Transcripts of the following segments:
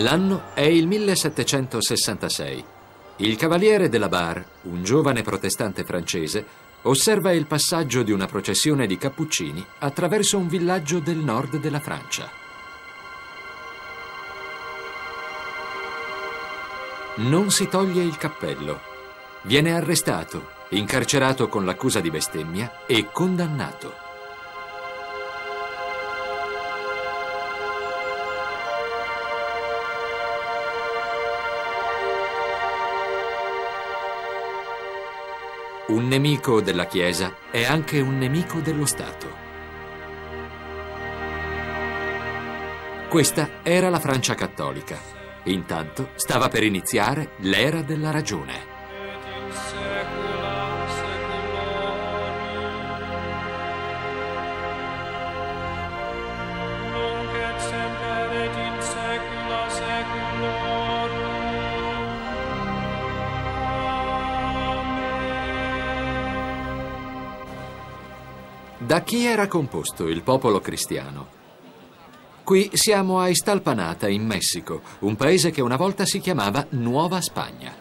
L'anno è il 1766. Il cavaliere della Bar, un giovane protestante francese, osserva il passaggio di una processione di cappuccini attraverso un villaggio del nord della Francia. Non si toglie il cappello. Viene arrestato, incarcerato con l'accusa di bestemmia e condannato. Un nemico della Chiesa è anche un nemico dello Stato. Questa era la Francia cattolica. Intanto stava per iniziare l'era della ragione. Da chi era composto il popolo cristiano? Qui siamo a Estalpanata, in Messico, un paese che una volta si chiamava Nuova Spagna.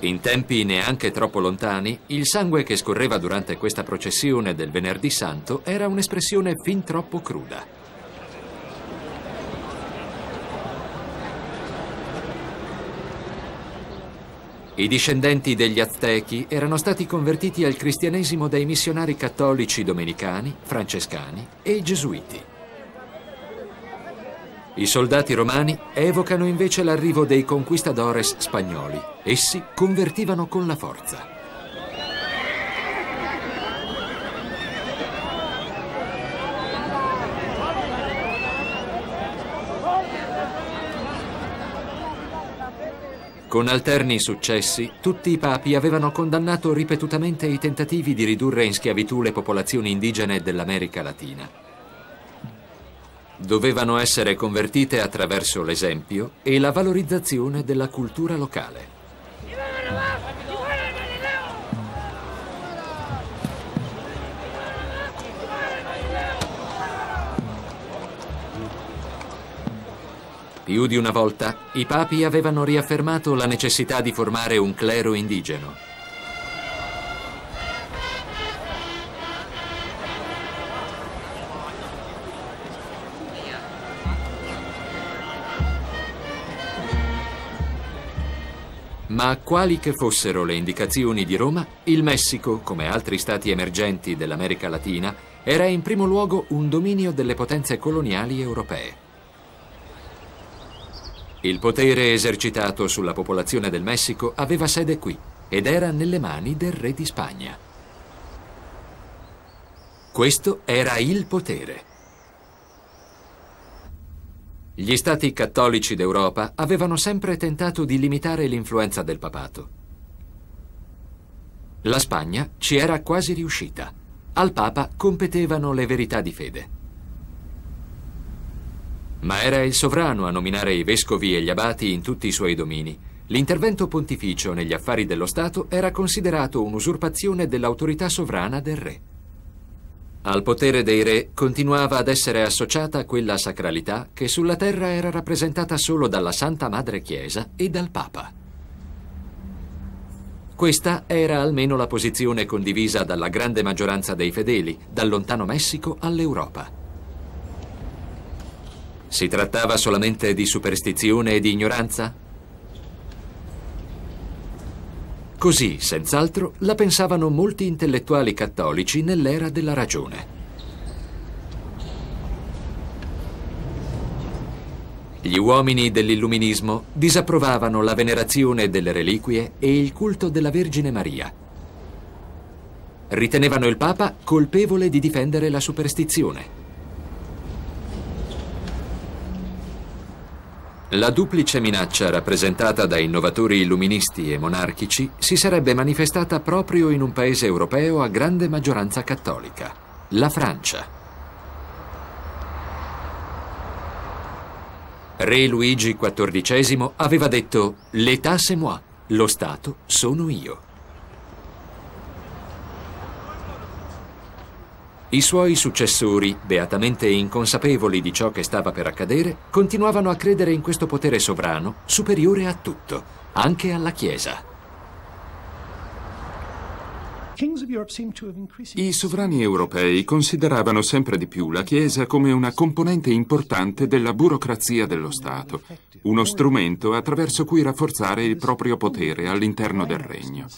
In tempi neanche troppo lontani, il sangue che scorreva durante questa processione del venerdì santo era un'espressione fin troppo cruda. I discendenti degli Aztechi erano stati convertiti al cristianesimo dai missionari cattolici domenicani, francescani e gesuiti. I soldati romani evocano invece l'arrivo dei conquistadores spagnoli. Essi convertivano con la forza. Con alterni successi, tutti i papi avevano condannato ripetutamente i tentativi di ridurre in schiavitù le popolazioni indigene dell'America Latina. Dovevano essere convertite attraverso l'esempio e la valorizzazione della cultura locale. Viva la Più di una volta i papi avevano riaffermato la necessità di formare un clero indigeno. Ma quali che fossero le indicazioni di Roma, il Messico, come altri stati emergenti dell'America Latina, era in primo luogo un dominio delle potenze coloniali europee. Il potere esercitato sulla popolazione del Messico aveva sede qui ed era nelle mani del re di Spagna. Questo era il potere. Gli stati cattolici d'Europa avevano sempre tentato di limitare l'influenza del papato. La Spagna ci era quasi riuscita. Al papa competevano le verità di fede ma era il sovrano a nominare i vescovi e gli abati in tutti i suoi domini. L'intervento pontificio negli affari dello Stato era considerato un'usurpazione dell'autorità sovrana del re. Al potere dei re continuava ad essere associata quella sacralità che sulla terra era rappresentata solo dalla Santa Madre Chiesa e dal Papa. Questa era almeno la posizione condivisa dalla grande maggioranza dei fedeli, dal lontano Messico all'Europa. Si trattava solamente di superstizione e di ignoranza? Così, senz'altro, la pensavano molti intellettuali cattolici nell'era della ragione. Gli uomini dell'illuminismo disapprovavano la venerazione delle reliquie e il culto della Vergine Maria. Ritenevano il Papa colpevole di difendere la superstizione. La duplice minaccia rappresentata da innovatori illuministi e monarchici si sarebbe manifestata proprio in un paese europeo a grande maggioranza cattolica, la Francia. Re Luigi XIV aveva detto «L'état c'est moi, lo Stato sono io». I suoi successori, beatamente inconsapevoli di ciò che stava per accadere, continuavano a credere in questo potere sovrano superiore a tutto, anche alla Chiesa. I sovrani europei consideravano sempre di più la Chiesa come una componente importante della burocrazia dello Stato, uno strumento attraverso cui rafforzare il proprio potere all'interno del regno.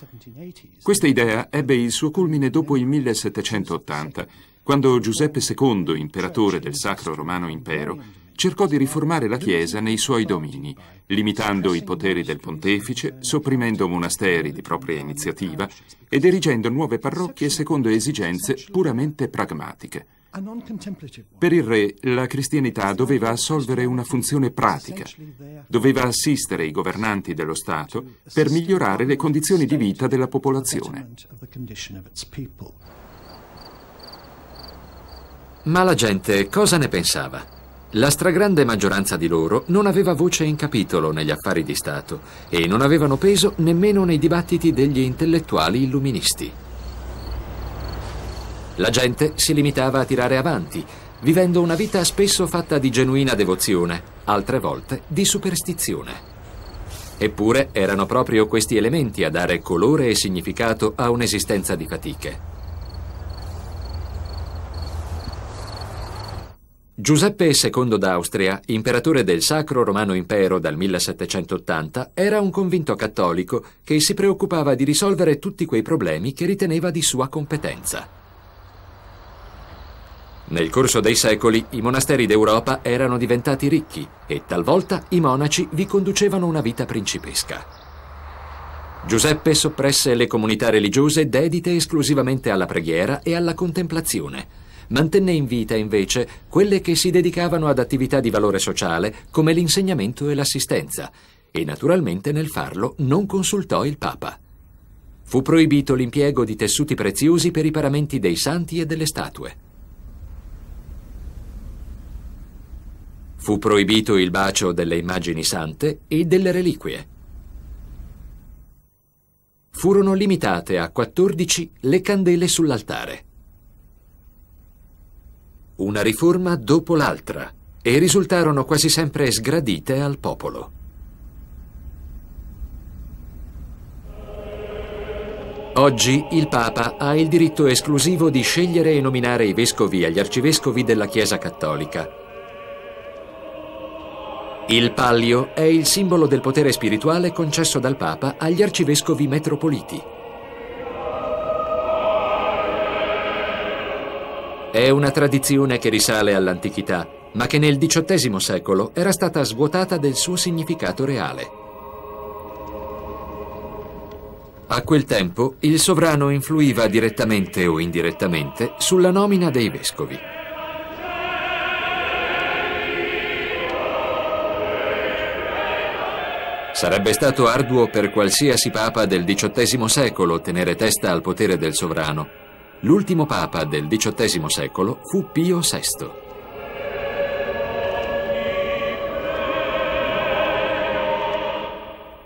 Questa idea ebbe il suo culmine dopo il 1780, quando Giuseppe II, imperatore del Sacro Romano Impero, cercò di riformare la Chiesa nei suoi domini, limitando i poteri del pontefice, sopprimendo monasteri di propria iniziativa ed erigendo nuove parrocchie secondo esigenze puramente pragmatiche. Per il re la cristianità doveva assolvere una funzione pratica, doveva assistere i governanti dello Stato per migliorare le condizioni di vita della popolazione. Ma la gente cosa ne pensava? La stragrande maggioranza di loro non aveva voce in capitolo negli affari di Stato e non avevano peso nemmeno nei dibattiti degli intellettuali illuministi. La gente si limitava a tirare avanti, vivendo una vita spesso fatta di genuina devozione, altre volte di superstizione. Eppure erano proprio questi elementi a dare colore e significato a un'esistenza di fatiche. Giuseppe II d'Austria, imperatore del Sacro Romano Impero dal 1780, era un convinto cattolico che si preoccupava di risolvere tutti quei problemi che riteneva di sua competenza. Nel corso dei secoli i monasteri d'Europa erano diventati ricchi e talvolta i monaci vi conducevano una vita principesca. Giuseppe soppresse le comunità religiose dedite esclusivamente alla preghiera e alla contemplazione Mantenne in vita, invece, quelle che si dedicavano ad attività di valore sociale, come l'insegnamento e l'assistenza, e naturalmente nel farlo non consultò il Papa. Fu proibito l'impiego di tessuti preziosi per i paramenti dei santi e delle statue. Fu proibito il bacio delle immagini sante e delle reliquie. Furono limitate a 14 le candele sull'altare una riforma dopo l'altra, e risultarono quasi sempre sgradite al popolo. Oggi il Papa ha il diritto esclusivo di scegliere e nominare i vescovi e gli arcivescovi della Chiesa Cattolica. Il pallio è il simbolo del potere spirituale concesso dal Papa agli arcivescovi metropoliti. È una tradizione che risale all'antichità, ma che nel XVIII secolo era stata svuotata del suo significato reale. A quel tempo il sovrano influiva direttamente o indirettamente sulla nomina dei vescovi. Sarebbe stato arduo per qualsiasi papa del XVIII secolo tenere testa al potere del sovrano, L'ultimo papa del XVIII secolo fu Pio VI.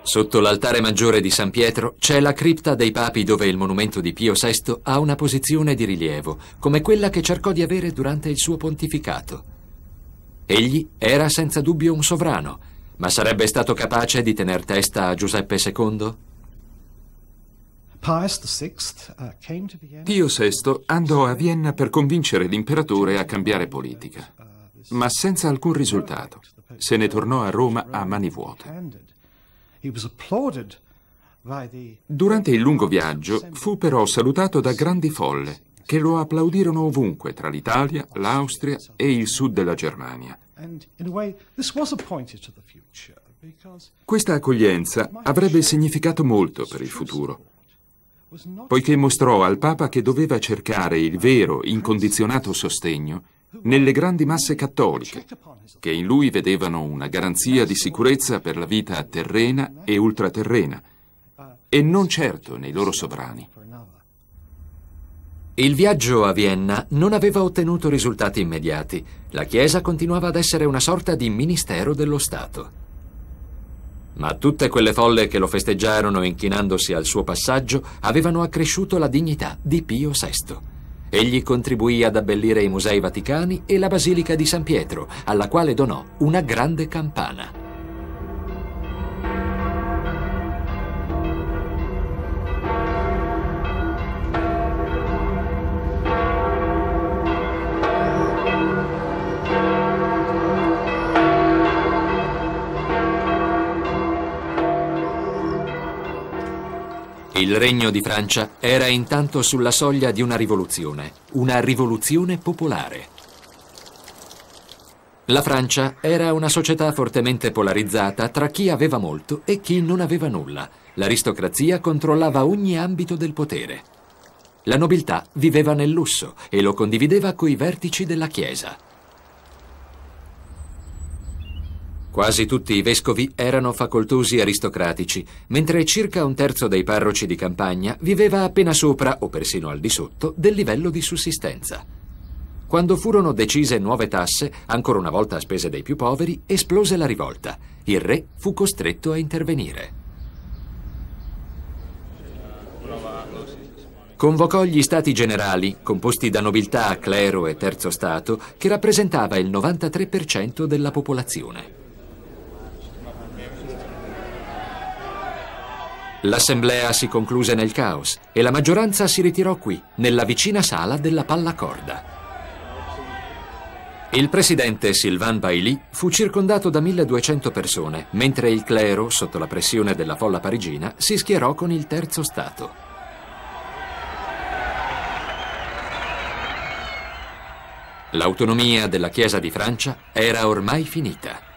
Sotto l'altare maggiore di San Pietro c'è la cripta dei papi dove il monumento di Pio VI ha una posizione di rilievo, come quella che cercò di avere durante il suo pontificato. Egli era senza dubbio un sovrano, ma sarebbe stato capace di tener testa a Giuseppe II? Uh, Pio VI andò a Vienna per convincere l'imperatore a cambiare politica, ma senza alcun risultato. Se ne tornò a Roma a mani vuote. Durante il lungo viaggio fu però salutato da grandi folle che lo applaudirono ovunque tra l'Italia, l'Austria e il sud della Germania. Questa accoglienza avrebbe significato molto per il futuro, poiché mostrò al Papa che doveva cercare il vero, incondizionato sostegno nelle grandi masse cattoliche, che in lui vedevano una garanzia di sicurezza per la vita terrena e ultraterrena, e non certo nei loro sovrani. Il viaggio a Vienna non aveva ottenuto risultati immediati. La Chiesa continuava ad essere una sorta di ministero dello Stato. Ma tutte quelle folle che lo festeggiarono inchinandosi al suo passaggio avevano accresciuto la dignità di Pio VI. Egli contribuì ad abbellire i musei vaticani e la Basilica di San Pietro, alla quale donò una grande campana. Il regno di Francia era intanto sulla soglia di una rivoluzione, una rivoluzione popolare. La Francia era una società fortemente polarizzata tra chi aveva molto e chi non aveva nulla. L'aristocrazia controllava ogni ambito del potere. La nobiltà viveva nel lusso e lo condivideva coi vertici della Chiesa. Quasi tutti i vescovi erano facoltosi aristocratici, mentre circa un terzo dei parroci di campagna viveva appena sopra o persino al di sotto del livello di sussistenza. Quando furono decise nuove tasse, ancora una volta a spese dei più poveri, esplose la rivolta. Il re fu costretto a intervenire. Convocò gli stati generali, composti da nobiltà, clero e terzo stato, che rappresentava il 93% della popolazione. L'assemblea si concluse nel caos e la maggioranza si ritirò qui, nella vicina sala della pallacorda. Il presidente Sylvain Bailly fu circondato da 1200 persone, mentre il clero, sotto la pressione della folla parigina, si schierò con il terzo stato. L'autonomia della Chiesa di Francia era ormai finita.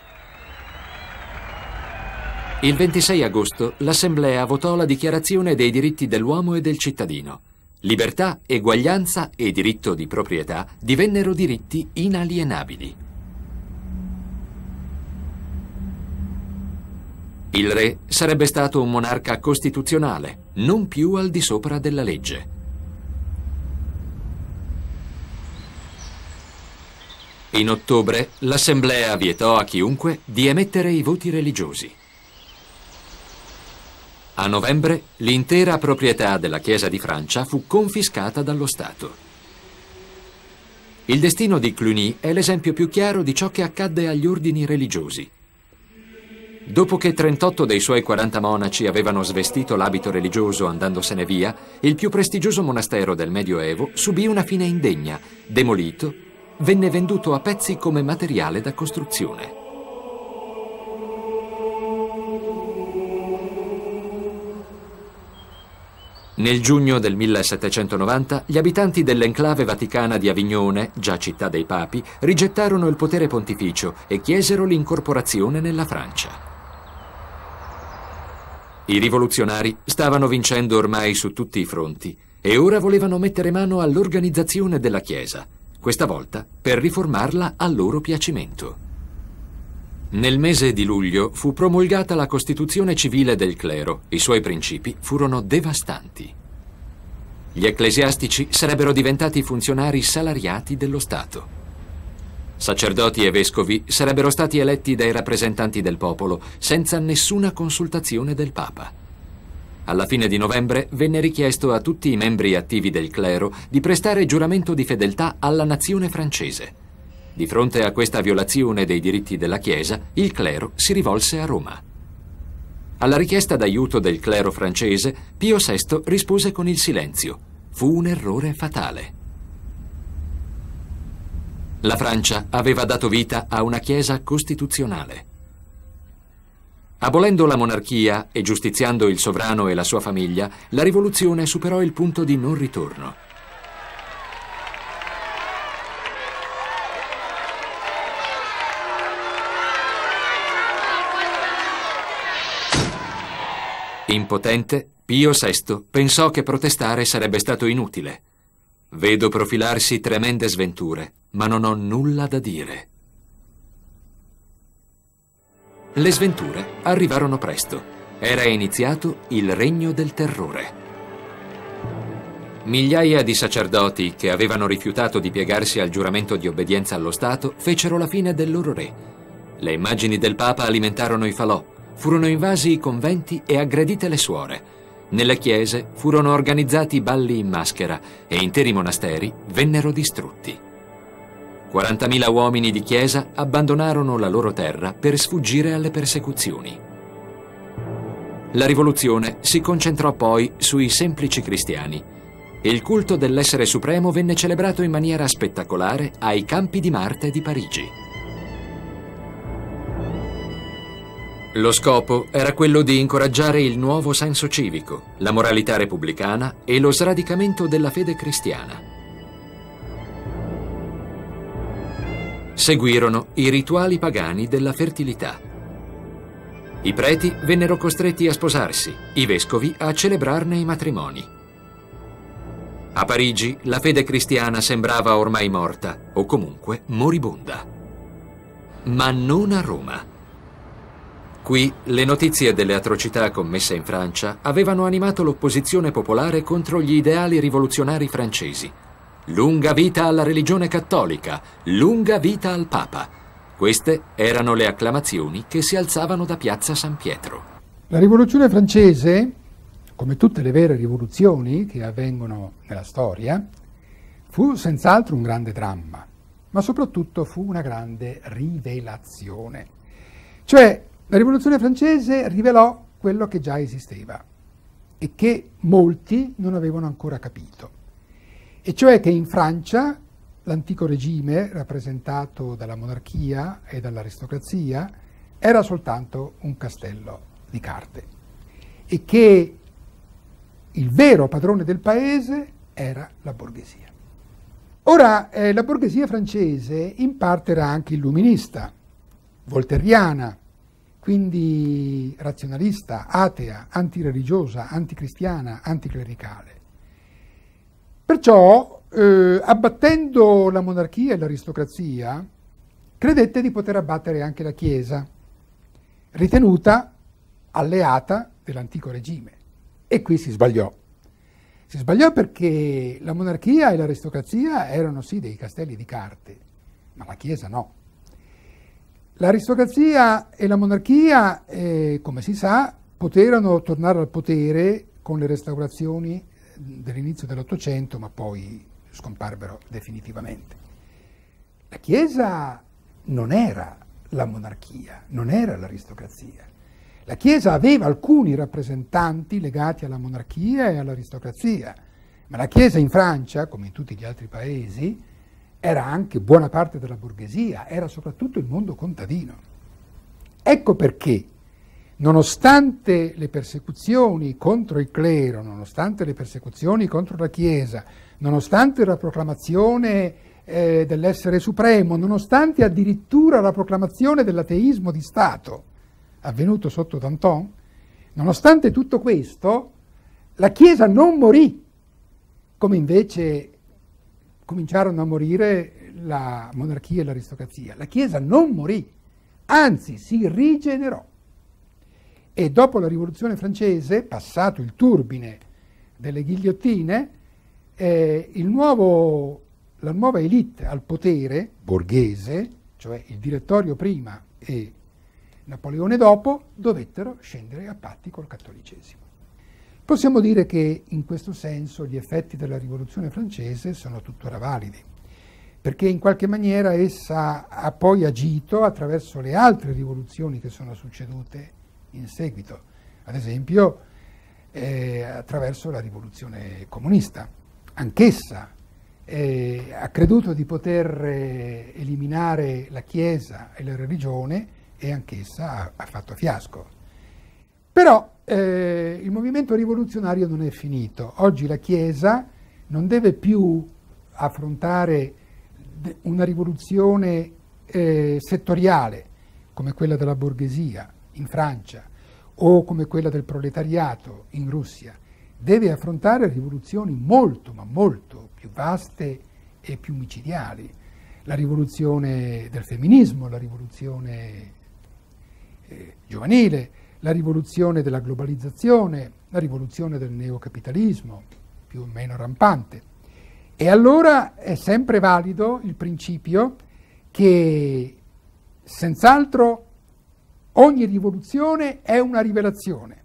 Il 26 agosto l'Assemblea votò la Dichiarazione dei diritti dell'uomo e del cittadino. Libertà, eguaglianza e diritto di proprietà divennero diritti inalienabili. Il re sarebbe stato un monarca costituzionale, non più al di sopra della legge. In ottobre l'Assemblea vietò a chiunque di emettere i voti religiosi. A novembre l'intera proprietà della Chiesa di Francia fu confiscata dallo Stato. Il destino di Cluny è l'esempio più chiaro di ciò che accadde agli ordini religiosi. Dopo che 38 dei suoi 40 monaci avevano svestito l'abito religioso andandosene via, il più prestigioso monastero del Medioevo subì una fine indegna, demolito, venne venduto a pezzi come materiale da costruzione. Nel giugno del 1790 gli abitanti dell'enclave vaticana di Avignone, già città dei papi, rigettarono il potere pontificio e chiesero l'incorporazione nella Francia. I rivoluzionari stavano vincendo ormai su tutti i fronti e ora volevano mettere mano all'organizzazione della Chiesa, questa volta per riformarla a loro piacimento. Nel mese di luglio fu promulgata la Costituzione civile del clero. I suoi principi furono devastanti. Gli ecclesiastici sarebbero diventati funzionari salariati dello Stato. Sacerdoti e vescovi sarebbero stati eletti dai rappresentanti del popolo senza nessuna consultazione del Papa. Alla fine di novembre venne richiesto a tutti i membri attivi del clero di prestare giuramento di fedeltà alla nazione francese. Di fronte a questa violazione dei diritti della Chiesa, il clero si rivolse a Roma. Alla richiesta d'aiuto del clero francese, Pio VI rispose con il silenzio. Fu un errore fatale. La Francia aveva dato vita a una Chiesa costituzionale. Abolendo la monarchia e giustiziando il sovrano e la sua famiglia, la rivoluzione superò il punto di non ritorno. Impotente, Pio VI pensò che protestare sarebbe stato inutile. Vedo profilarsi tremende sventure, ma non ho nulla da dire. Le sventure arrivarono presto. Era iniziato il regno del terrore. Migliaia di sacerdoti che avevano rifiutato di piegarsi al giuramento di obbedienza allo Stato fecero la fine del loro re. Le immagini del Papa alimentarono i falò, furono invasi i conventi e aggredite le suore. Nelle chiese furono organizzati balli in maschera e interi monasteri vennero distrutti. 40.000 uomini di chiesa abbandonarono la loro terra per sfuggire alle persecuzioni. La rivoluzione si concentrò poi sui semplici cristiani. Il culto dell'essere supremo venne celebrato in maniera spettacolare ai campi di Marte di Parigi. Lo scopo era quello di incoraggiare il nuovo senso civico, la moralità repubblicana e lo sradicamento della fede cristiana. Seguirono i rituali pagani della fertilità. I preti vennero costretti a sposarsi, i vescovi a celebrarne i matrimoni. A Parigi la fede cristiana sembrava ormai morta, o comunque moribonda. Ma non a Roma. Qui le notizie delle atrocità commesse in Francia avevano animato l'opposizione popolare contro gli ideali rivoluzionari francesi. Lunga vita alla religione cattolica, lunga vita al Papa. Queste erano le acclamazioni che si alzavano da piazza San Pietro. La rivoluzione francese, come tutte le vere rivoluzioni che avvengono nella storia, fu senz'altro un grande dramma, ma soprattutto fu una grande rivelazione. Cioè, la rivoluzione francese rivelò quello che già esisteva e che molti non avevano ancora capito, e cioè che in Francia l'antico regime, rappresentato dalla monarchia e dall'aristocrazia, era soltanto un castello di carte e che il vero padrone del paese era la borghesia. Ora, eh, la borghesia francese in parte era anche illuminista, volteriana, quindi razionalista, atea, antireligiosa, anticristiana, anticlericale. Perciò, eh, abbattendo la monarchia e l'aristocrazia, credette di poter abbattere anche la Chiesa, ritenuta alleata dell'antico regime. E qui si sbagliò. Si sbagliò perché la monarchia e l'aristocrazia erano sì dei castelli di carte, ma la Chiesa no. L'aristocrazia e la monarchia, eh, come si sa, poterono tornare al potere con le restaurazioni eh, dell'inizio dell'Ottocento, ma poi scomparvero definitivamente. La Chiesa non era la monarchia, non era l'aristocrazia. La Chiesa aveva alcuni rappresentanti legati alla monarchia e all'aristocrazia, ma la Chiesa in Francia, come in tutti gli altri paesi, era anche buona parte della borghesia, era soprattutto il mondo contadino. Ecco perché, nonostante le persecuzioni contro il clero, nonostante le persecuzioni contro la Chiesa, nonostante la proclamazione eh, dell'essere supremo, nonostante addirittura la proclamazione dell'ateismo di Stato avvenuto sotto Danton, nonostante tutto questo, la Chiesa non morì, come invece cominciarono a morire la monarchia e l'aristocrazia. La Chiesa non morì, anzi si rigenerò. E dopo la rivoluzione francese, passato il turbine delle ghigliottine, eh, nuovo, la nuova elite al potere, borghese, cioè il direttorio prima e Napoleone dopo, dovettero scendere a patti col cattolicesimo. Possiamo dire che in questo senso gli effetti della rivoluzione francese sono tuttora validi, perché in qualche maniera essa ha poi agito attraverso le altre rivoluzioni che sono succedute in seguito, ad esempio eh, attraverso la rivoluzione comunista. Anch'essa eh, ha creduto di poter eh, eliminare la Chiesa e la religione e anch'essa ha, ha fatto fiasco. Però eh, il movimento rivoluzionario non è finito. Oggi la Chiesa non deve più affrontare una rivoluzione eh, settoriale come quella della borghesia in Francia o come quella del proletariato in Russia, deve affrontare rivoluzioni molto ma molto più vaste e più micidiali. La rivoluzione del femminismo, la rivoluzione eh, giovanile, la rivoluzione della globalizzazione, la rivoluzione del neocapitalismo, più o meno rampante. E allora è sempre valido il principio che senz'altro ogni rivoluzione è una rivelazione,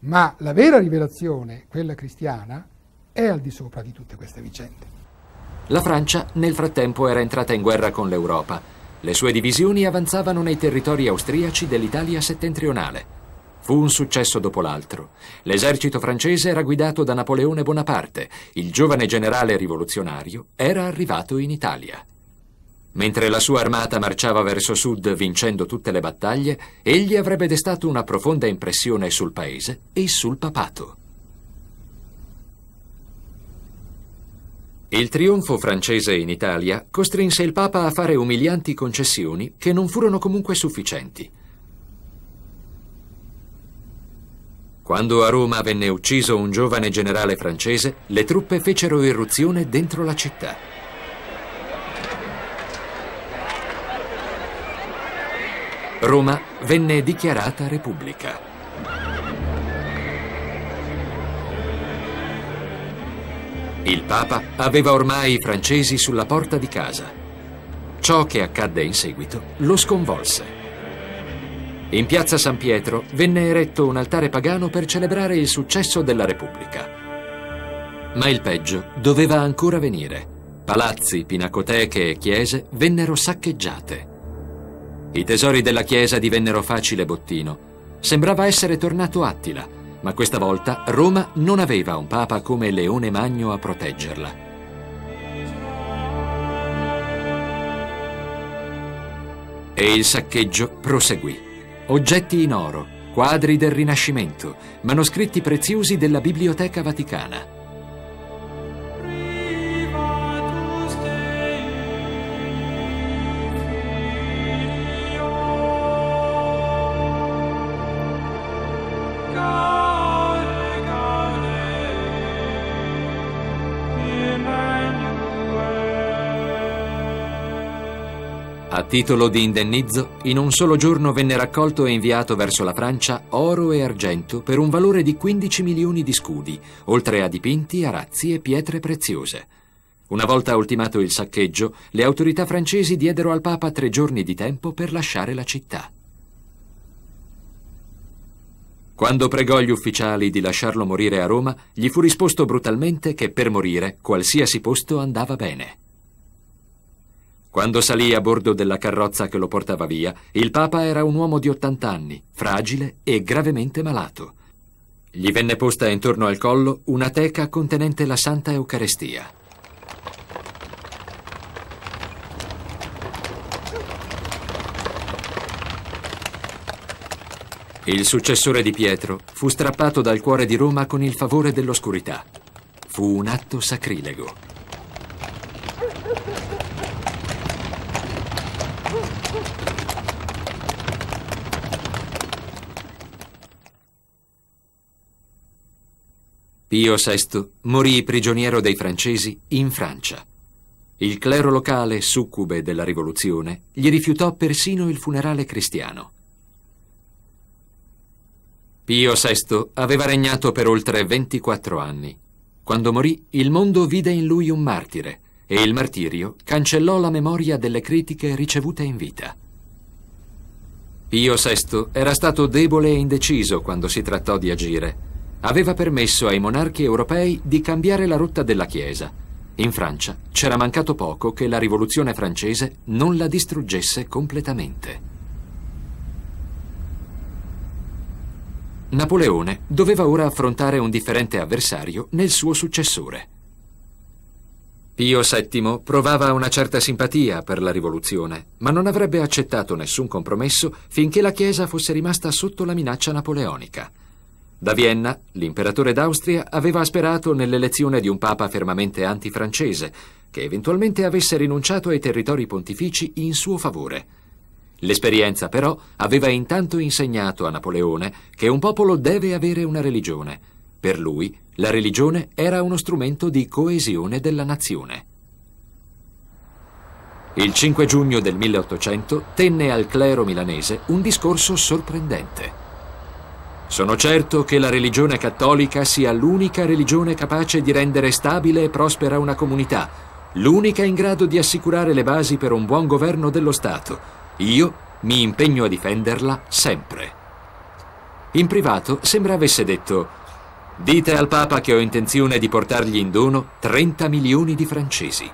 ma la vera rivelazione, quella cristiana, è al di sopra di tutte queste vicende. La Francia nel frattempo era entrata in guerra con l'Europa le sue divisioni avanzavano nei territori austriaci dell'Italia settentrionale. Fu un successo dopo l'altro. L'esercito francese era guidato da Napoleone Bonaparte, il giovane generale rivoluzionario era arrivato in Italia. Mentre la sua armata marciava verso sud vincendo tutte le battaglie, egli avrebbe destato una profonda impressione sul paese e sul papato. Il trionfo francese in Italia costrinse il Papa a fare umilianti concessioni che non furono comunque sufficienti. Quando a Roma venne ucciso un giovane generale francese, le truppe fecero irruzione dentro la città. Roma venne dichiarata repubblica. Il Papa aveva ormai i francesi sulla porta di casa. Ciò che accadde in seguito lo sconvolse. In piazza San Pietro venne eretto un altare pagano per celebrare il successo della Repubblica. Ma il peggio doveva ancora venire. Palazzi, pinacoteche e chiese vennero saccheggiate. I tesori della chiesa divennero facile bottino. Sembrava essere tornato Attila, ma questa volta Roma non aveva un papa come Leone Magno a proteggerla. E il saccheggio proseguì. Oggetti in oro, quadri del Rinascimento, manoscritti preziosi della Biblioteca Vaticana. titolo di indennizzo, in un solo giorno venne raccolto e inviato verso la Francia oro e argento per un valore di 15 milioni di scudi, oltre a dipinti, arazzi e pietre preziose. Una volta ultimato il saccheggio, le autorità francesi diedero al Papa tre giorni di tempo per lasciare la città. Quando pregò gli ufficiali di lasciarlo morire a Roma, gli fu risposto brutalmente che per morire qualsiasi posto andava bene. Quando salì a bordo della carrozza che lo portava via, il Papa era un uomo di 80 anni, fragile e gravemente malato. Gli venne posta intorno al collo una teca contenente la Santa Eucarestia. Il successore di Pietro fu strappato dal cuore di Roma con il favore dell'oscurità. Fu un atto sacrilego. Pio VI morì prigioniero dei francesi in Francia. Il clero locale, succube della rivoluzione, gli rifiutò persino il funerale cristiano. Pio VI aveva regnato per oltre 24 anni. Quando morì, il mondo vide in lui un martire e il martirio cancellò la memoria delle critiche ricevute in vita. Pio VI era stato debole e indeciso quando si trattò di agire aveva permesso ai monarchi europei di cambiare la rotta della Chiesa. In Francia c'era mancato poco che la rivoluzione francese non la distruggesse completamente. Napoleone doveva ora affrontare un differente avversario nel suo successore. Pio VII provava una certa simpatia per la rivoluzione, ma non avrebbe accettato nessun compromesso finché la Chiesa fosse rimasta sotto la minaccia napoleonica. Da Vienna, l'imperatore d'Austria aveva sperato nell'elezione di un papa fermamente antifrancese, che eventualmente avesse rinunciato ai territori pontifici in suo favore. L'esperienza però aveva intanto insegnato a Napoleone che un popolo deve avere una religione. Per lui la religione era uno strumento di coesione della nazione. Il 5 giugno del 1800 tenne al clero milanese un discorso sorprendente. Sono certo che la religione cattolica sia l'unica religione capace di rendere stabile e prospera una comunità, l'unica in grado di assicurare le basi per un buon governo dello Stato. Io mi impegno a difenderla sempre. In privato sembra avesse detto Dite al Papa che ho intenzione di portargli in dono 30 milioni di francesi.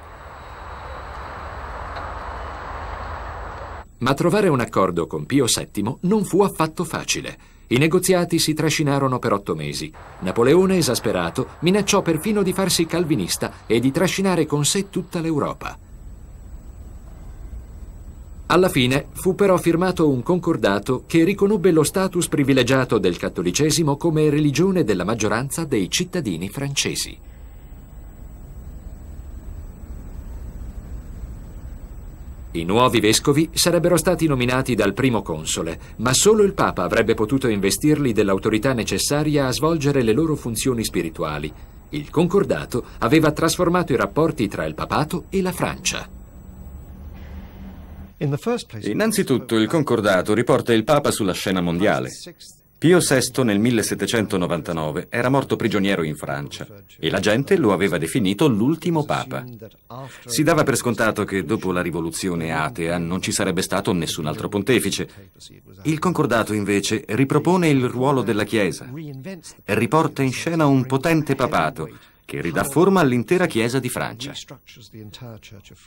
Ma trovare un accordo con Pio VII non fu affatto facile. I negoziati si trascinarono per otto mesi. Napoleone, esasperato, minacciò perfino di farsi calvinista e di trascinare con sé tutta l'Europa. Alla fine fu però firmato un concordato che riconobbe lo status privilegiato del cattolicesimo come religione della maggioranza dei cittadini francesi. I nuovi vescovi sarebbero stati nominati dal primo console, ma solo il Papa avrebbe potuto investirli dell'autorità necessaria a svolgere le loro funzioni spirituali. Il concordato aveva trasformato i rapporti tra il papato e la Francia. Innanzitutto il concordato riporta il Papa sulla scena mondiale. Pio VI nel 1799 era morto prigioniero in Francia e la gente lo aveva definito l'ultimo papa. Si dava per scontato che dopo la rivoluzione atea non ci sarebbe stato nessun altro pontefice. Il concordato invece ripropone il ruolo della Chiesa, riporta in scena un potente papato che ridà forma all'intera Chiesa di Francia.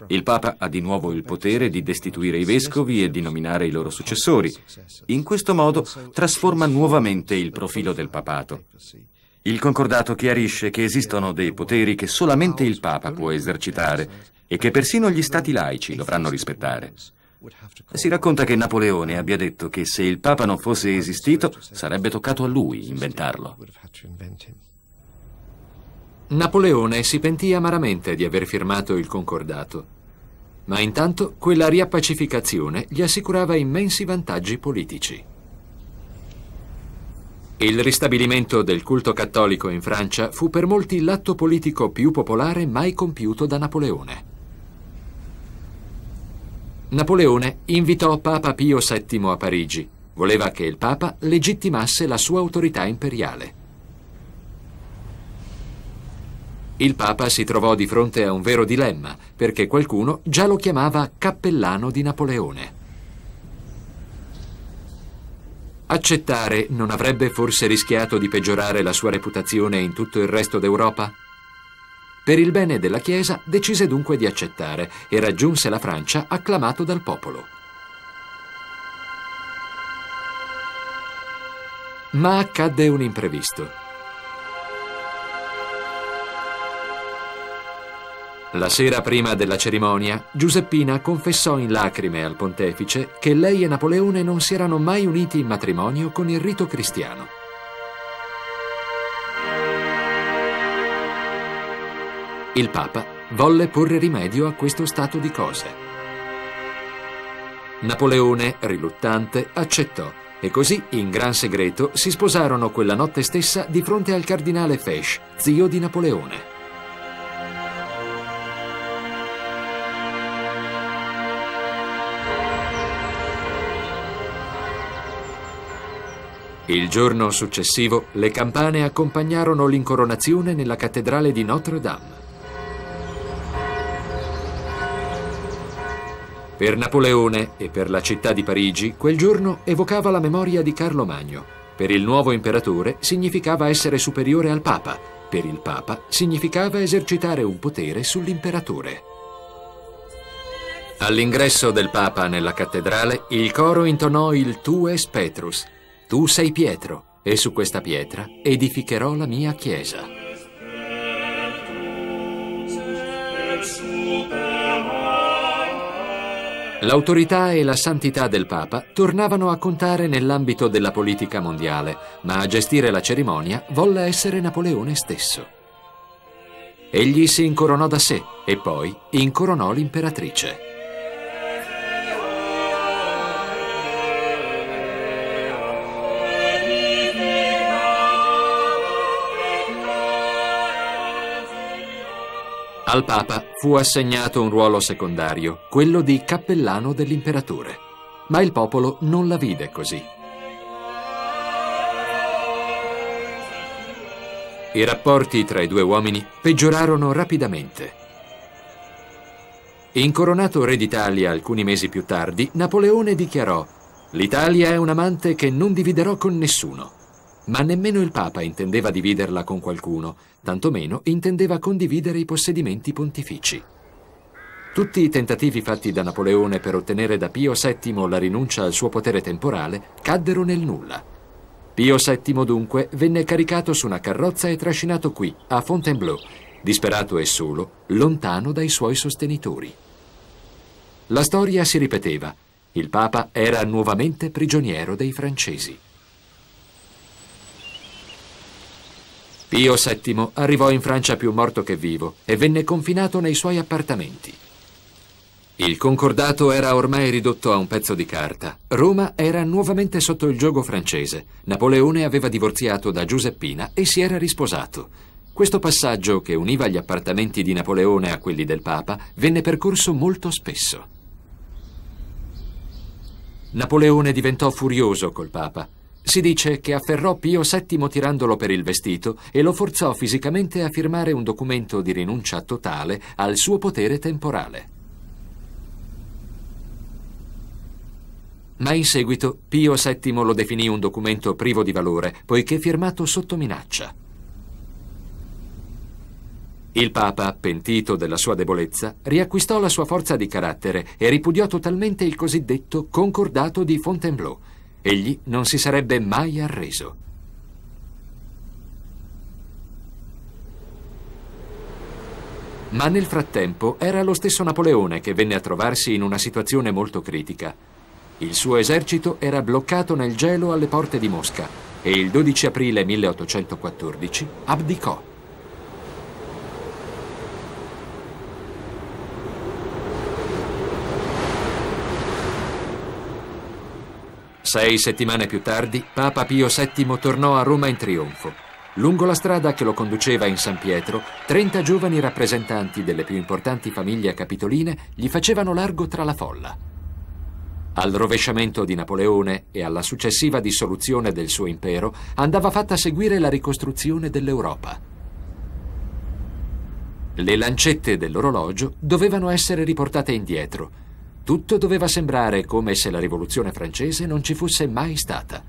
Il Papa ha di nuovo il potere di destituire i vescovi e di nominare i loro successori. In questo modo trasforma nuovamente il profilo del papato. Il concordato chiarisce che esistono dei poteri che solamente il Papa può esercitare e che persino gli stati laici dovranno rispettare. Si racconta che Napoleone abbia detto che se il Papa non fosse esistito sarebbe toccato a lui inventarlo. Napoleone si pentì amaramente di aver firmato il concordato, ma intanto quella riappacificazione gli assicurava immensi vantaggi politici. Il ristabilimento del culto cattolico in Francia fu per molti l'atto politico più popolare mai compiuto da Napoleone. Napoleone invitò Papa Pio VII a Parigi. Voleva che il Papa legittimasse la sua autorità imperiale. Il Papa si trovò di fronte a un vero dilemma, perché qualcuno già lo chiamava cappellano di Napoleone. Accettare non avrebbe forse rischiato di peggiorare la sua reputazione in tutto il resto d'Europa? Per il bene della Chiesa decise dunque di accettare e raggiunse la Francia acclamato dal popolo. Ma accadde un imprevisto. La sera prima della cerimonia, Giuseppina confessò in lacrime al pontefice che lei e Napoleone non si erano mai uniti in matrimonio con il rito cristiano. Il Papa volle porre rimedio a questo stato di cose. Napoleone, riluttante, accettò e così, in gran segreto, si sposarono quella notte stessa di fronte al cardinale Fesch, zio di Napoleone. Il giorno successivo le campane accompagnarono l'incoronazione nella cattedrale di Notre Dame. Per Napoleone e per la città di Parigi quel giorno evocava la memoria di Carlo Magno. Per il nuovo imperatore significava essere superiore al Papa, per il Papa significava esercitare un potere sull'imperatore. All'ingresso del Papa nella cattedrale il coro intonò il Tue Petrus, tu sei Pietro, e su questa pietra edificherò la mia chiesa. L'autorità e la santità del Papa tornavano a contare nell'ambito della politica mondiale, ma a gestire la cerimonia volle essere Napoleone stesso. Egli si incoronò da sé e poi incoronò l'imperatrice. Al Papa fu assegnato un ruolo secondario, quello di cappellano dell'imperatore, ma il popolo non la vide così. I rapporti tra i due uomini peggiorarono rapidamente. Incoronato re d'Italia alcuni mesi più tardi, Napoleone dichiarò «L'Italia è un amante che non dividerò con nessuno». Ma nemmeno il Papa intendeva dividerla con qualcuno, tantomeno intendeva condividere i possedimenti pontifici. Tutti i tentativi fatti da Napoleone per ottenere da Pio VII la rinuncia al suo potere temporale caddero nel nulla. Pio VII dunque venne caricato su una carrozza e trascinato qui, a Fontainebleau, disperato e solo, lontano dai suoi sostenitori. La storia si ripeteva. Il Papa era nuovamente prigioniero dei francesi. Pio VII arrivò in Francia più morto che vivo e venne confinato nei suoi appartamenti. Il concordato era ormai ridotto a un pezzo di carta. Roma era nuovamente sotto il gioco francese. Napoleone aveva divorziato da Giuseppina e si era risposato. Questo passaggio, che univa gli appartamenti di Napoleone a quelli del Papa, venne percorso molto spesso. Napoleone diventò furioso col Papa si dice che afferrò Pio VII tirandolo per il vestito e lo forzò fisicamente a firmare un documento di rinuncia totale al suo potere temporale. Ma in seguito Pio VII lo definì un documento privo di valore, poiché firmato sotto minaccia. Il Papa, pentito della sua debolezza, riacquistò la sua forza di carattere e ripudiò totalmente il cosiddetto concordato di Fontainebleau Egli non si sarebbe mai arreso. Ma nel frattempo era lo stesso Napoleone che venne a trovarsi in una situazione molto critica. Il suo esercito era bloccato nel gelo alle porte di Mosca e il 12 aprile 1814 abdicò. Sei settimane più tardi, Papa Pio VII tornò a Roma in trionfo. Lungo la strada che lo conduceva in San Pietro, 30 giovani rappresentanti delle più importanti famiglie capitoline gli facevano largo tra la folla. Al rovesciamento di Napoleone e alla successiva dissoluzione del suo impero andava fatta seguire la ricostruzione dell'Europa. Le lancette dell'orologio dovevano essere riportate indietro tutto doveva sembrare come se la rivoluzione francese non ci fosse mai stata.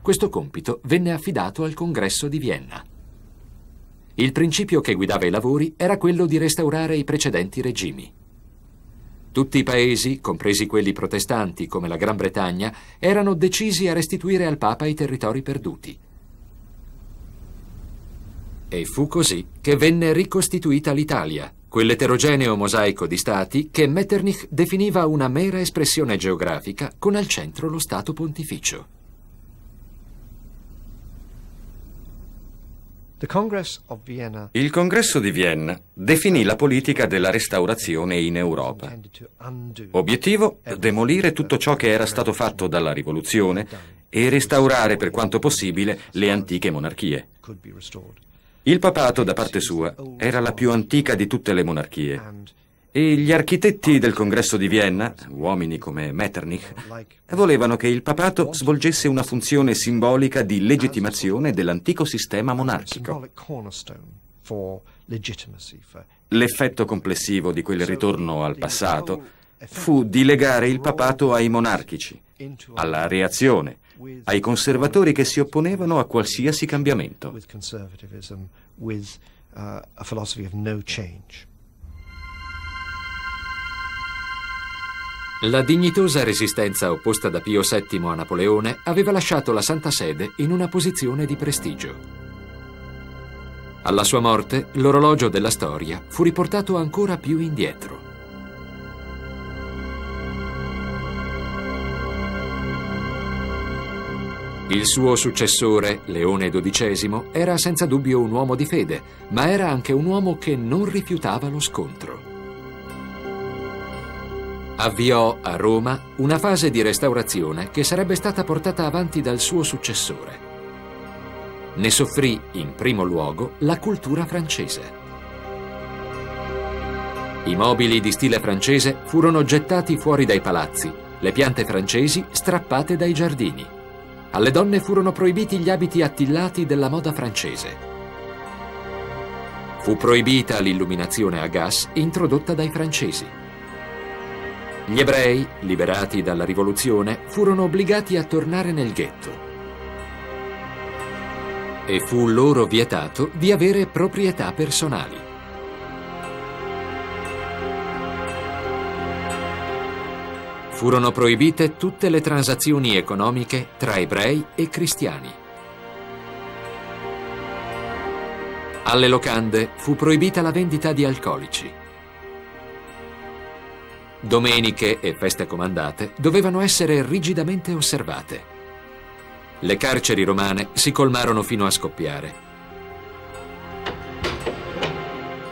Questo compito venne affidato al congresso di Vienna. Il principio che guidava i lavori era quello di restaurare i precedenti regimi. Tutti i paesi, compresi quelli protestanti come la Gran Bretagna, erano decisi a restituire al Papa i territori perduti. E fu così che venne ricostituita l'Italia, quell'eterogeneo mosaico di stati che Metternich definiva una mera espressione geografica con al centro lo Stato pontificio. Il congresso di Vienna definì la politica della restaurazione in Europa. Obiettivo? Demolire tutto ciò che era stato fatto dalla rivoluzione e restaurare per quanto possibile le antiche monarchie. Il papato, da parte sua, era la più antica di tutte le monarchie e gli architetti del congresso di Vienna, uomini come Metternich, volevano che il papato svolgesse una funzione simbolica di legittimazione dell'antico sistema monarchico. L'effetto complessivo di quel ritorno al passato fu di legare il papato ai monarchici, alla reazione, ai conservatori che si opponevano a qualsiasi cambiamento. Uh, la dignitosa resistenza opposta da Pio VII a Napoleone aveva lasciato la Santa Sede in una posizione di prestigio. Alla sua morte, l'orologio della storia fu riportato ancora più indietro. Il suo successore, Leone XII, era senza dubbio un uomo di fede, ma era anche un uomo che non rifiutava lo scontro. Avviò a Roma una fase di restaurazione che sarebbe stata portata avanti dal suo successore. Ne soffrì in primo luogo la cultura francese. I mobili di stile francese furono gettati fuori dai palazzi, le piante francesi strappate dai giardini. Alle donne furono proibiti gli abiti attillati della moda francese. Fu proibita l'illuminazione a gas introdotta dai francesi. Gli ebrei, liberati dalla rivoluzione, furono obbligati a tornare nel ghetto. E fu loro vietato di avere proprietà personali. Furono proibite tutte le transazioni economiche tra ebrei e cristiani. Alle locande fu proibita la vendita di alcolici. Domeniche e feste comandate dovevano essere rigidamente osservate. Le carceri romane si colmarono fino a scoppiare.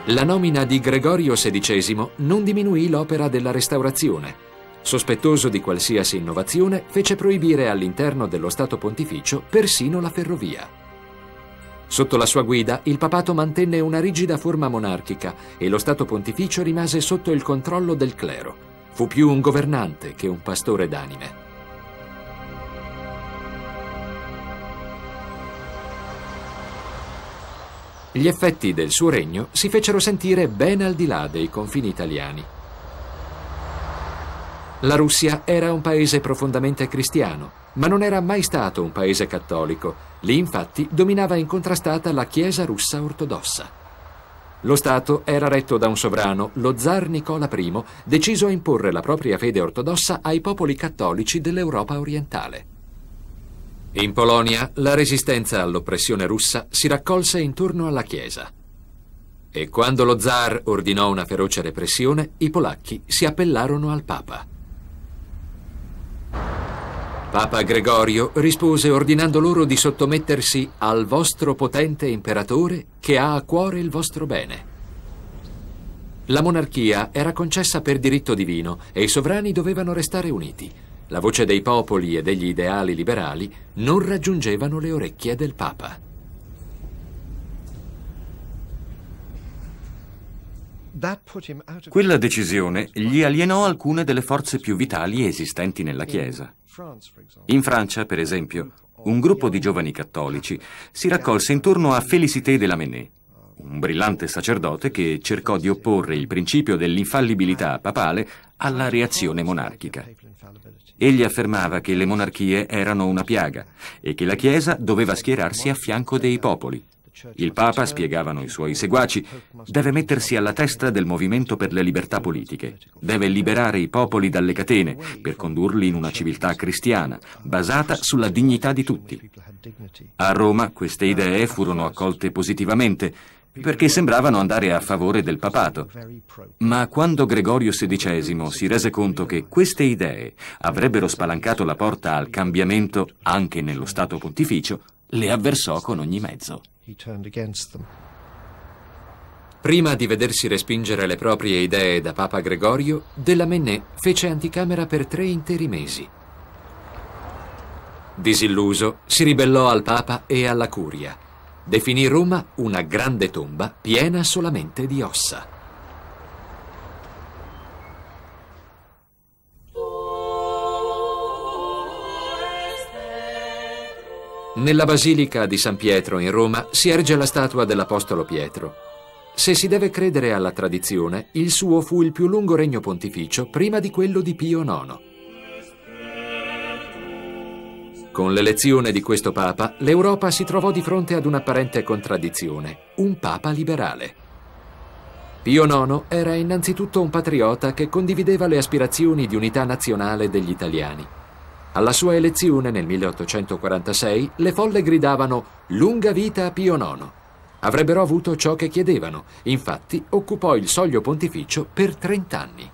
La nomina di Gregorio XVI non diminuì l'opera della restaurazione Sospettoso di qualsiasi innovazione, fece proibire all'interno dello Stato pontificio persino la ferrovia. Sotto la sua guida, il papato mantenne una rigida forma monarchica e lo Stato pontificio rimase sotto il controllo del clero. Fu più un governante che un pastore d'anime. Gli effetti del suo regno si fecero sentire ben al di là dei confini italiani. La Russia era un paese profondamente cristiano, ma non era mai stato un paese cattolico. Lì infatti dominava incontrastata la Chiesa russa ortodossa. Lo Stato era retto da un sovrano, lo zar Nicola I, deciso a imporre la propria fede ortodossa ai popoli cattolici dell'Europa orientale. In Polonia la resistenza all'oppressione russa si raccolse intorno alla Chiesa. E quando lo zar ordinò una feroce repressione, i polacchi si appellarono al Papa. Papa Gregorio rispose ordinando loro di sottomettersi al vostro potente imperatore che ha a cuore il vostro bene. La monarchia era concessa per diritto divino e i sovrani dovevano restare uniti. La voce dei popoli e degli ideali liberali non raggiungevano le orecchie del Papa. Quella decisione gli alienò alcune delle forze più vitali esistenti nella Chiesa. In Francia, per esempio, un gruppo di giovani cattolici si raccolse intorno a Félicité de Lamennais, un brillante sacerdote che cercò di opporre il principio dell'infallibilità papale alla reazione monarchica. Egli affermava che le monarchie erano una piaga e che la Chiesa doveva schierarsi a fianco dei popoli, il Papa, spiegavano i suoi seguaci, deve mettersi alla testa del movimento per le libertà politiche, deve liberare i popoli dalle catene per condurli in una civiltà cristiana, basata sulla dignità di tutti. A Roma queste idee furono accolte positivamente perché sembravano andare a favore del papato. Ma quando Gregorio XVI si rese conto che queste idee avrebbero spalancato la porta al cambiamento anche nello Stato pontificio, le avversò con ogni mezzo. Prima di vedersi respingere le proprie idee da Papa Gregorio, Della Mennè fece anticamera per tre interi mesi. Disilluso, si ribellò al Papa e alla Curia. Definì Roma una grande tomba piena solamente di ossa. Nella Basilica di San Pietro in Roma si erge la statua dell'Apostolo Pietro. Se si deve credere alla tradizione, il suo fu il più lungo regno pontificio prima di quello di Pio IX. Con l'elezione di questo Papa, l'Europa si trovò di fronte ad un'apparente contraddizione, un Papa liberale. Pio IX era innanzitutto un patriota che condivideva le aspirazioni di unità nazionale degli italiani alla sua elezione nel 1846 le folle gridavano lunga vita a Pio IX. Avrebbero avuto ciò che chiedevano, infatti occupò il soglio pontificio per 30 anni.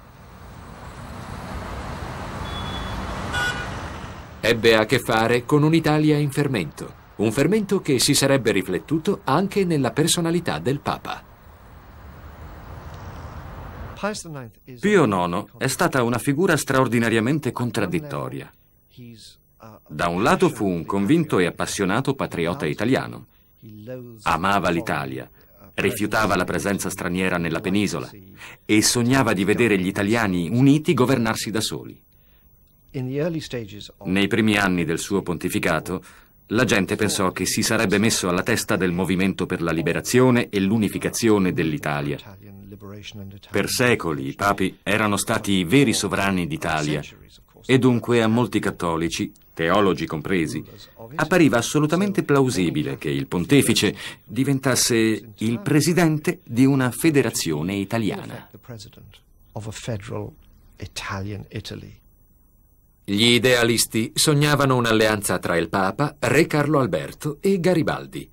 Ebbe a che fare con un'Italia in fermento, un fermento che si sarebbe riflettuto anche nella personalità del Papa. Pio IX è stata una figura straordinariamente contraddittoria. Da un lato fu un convinto e appassionato patriota italiano. Amava l'Italia, rifiutava la presenza straniera nella penisola e sognava di vedere gli italiani uniti governarsi da soli. Nei primi anni del suo pontificato, la gente pensò che si sarebbe messo alla testa del movimento per la liberazione e l'unificazione dell'Italia. Per secoli i papi erano stati i veri sovrani d'Italia e dunque a molti cattolici, teologi compresi, appariva assolutamente plausibile che il pontefice diventasse il presidente di una federazione italiana. Gli idealisti sognavano un'alleanza tra il Papa, Re Carlo Alberto e Garibaldi.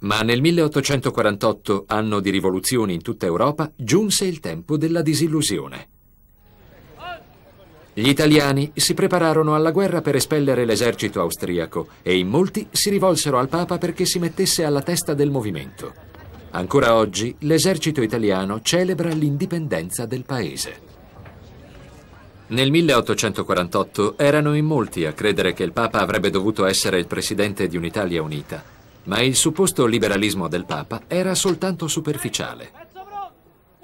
Ma nel 1848, anno di rivoluzioni in tutta Europa, giunse il tempo della disillusione. Gli italiani si prepararono alla guerra per espellere l'esercito austriaco e in molti si rivolsero al Papa perché si mettesse alla testa del movimento. Ancora oggi l'esercito italiano celebra l'indipendenza del paese. Nel 1848 erano in molti a credere che il Papa avrebbe dovuto essere il presidente di un'Italia unita, ma il supposto liberalismo del Papa era soltanto superficiale.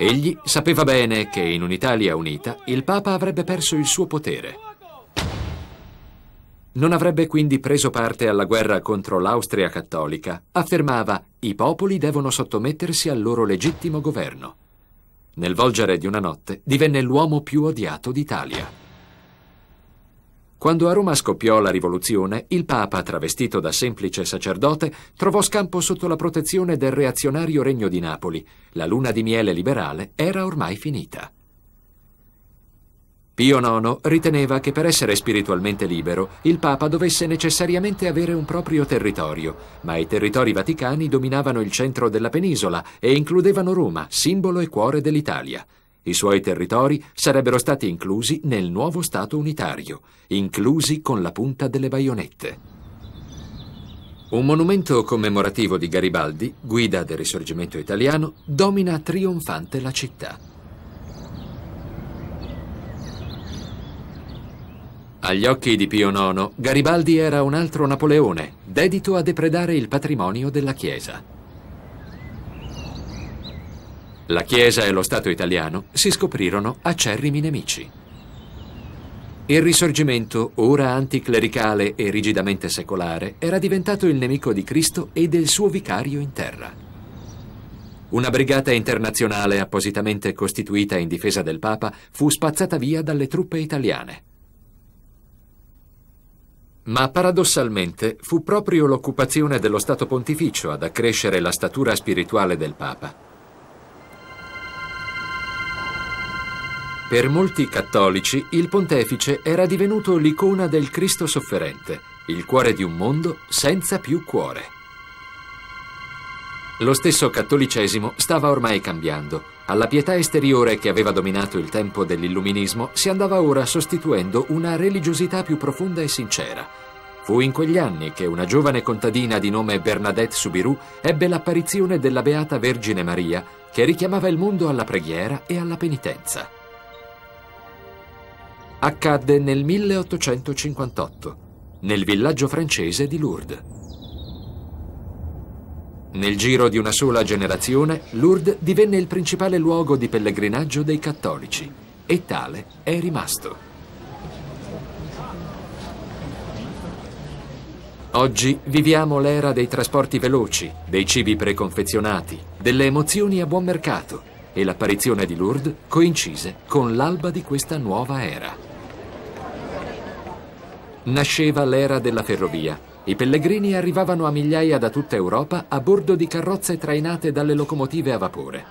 Egli sapeva bene che in un'Italia unita il Papa avrebbe perso il suo potere. Non avrebbe quindi preso parte alla guerra contro l'Austria cattolica, affermava i popoli devono sottomettersi al loro legittimo governo. Nel volgere di una notte divenne l'uomo più odiato d'Italia. Quando a Roma scoppiò la rivoluzione, il Papa, travestito da semplice sacerdote, trovò scampo sotto la protezione del reazionario regno di Napoli. La luna di miele liberale era ormai finita. Pio IX riteneva che per essere spiritualmente libero il Papa dovesse necessariamente avere un proprio territorio, ma i territori vaticani dominavano il centro della penisola e includevano Roma, simbolo e cuore dell'Italia. I suoi territori sarebbero stati inclusi nel nuovo Stato unitario, inclusi con la punta delle baionette. Un monumento commemorativo di Garibaldi, guida del risorgimento italiano, domina trionfante la città. Agli occhi di Pio IX, Garibaldi era un altro Napoleone, dedito a depredare il patrimonio della Chiesa. La Chiesa e lo Stato italiano si scoprirono acerrimi nemici. Il risorgimento, ora anticlericale e rigidamente secolare, era diventato il nemico di Cristo e del suo vicario in terra. Una brigata internazionale appositamente costituita in difesa del Papa fu spazzata via dalle truppe italiane. Ma paradossalmente fu proprio l'occupazione dello Stato pontificio ad accrescere la statura spirituale del Papa. Per molti cattolici il pontefice era divenuto l'icona del Cristo sofferente, il cuore di un mondo senza più cuore. Lo stesso cattolicesimo stava ormai cambiando. Alla pietà esteriore che aveva dominato il tempo dell'illuminismo si andava ora sostituendo una religiosità più profonda e sincera. Fu in quegli anni che una giovane contadina di nome Bernadette Subiru ebbe l'apparizione della Beata Vergine Maria, che richiamava il mondo alla preghiera e alla penitenza accadde nel 1858, nel villaggio francese di Lourdes. Nel giro di una sola generazione, Lourdes divenne il principale luogo di pellegrinaggio dei cattolici e tale è rimasto. Oggi viviamo l'era dei trasporti veloci, dei cibi preconfezionati, delle emozioni a buon mercato e l'apparizione di Lourdes coincise con l'alba di questa nuova era. Nasceva l'era della ferrovia. I pellegrini arrivavano a migliaia da tutta Europa a bordo di carrozze trainate dalle locomotive a vapore.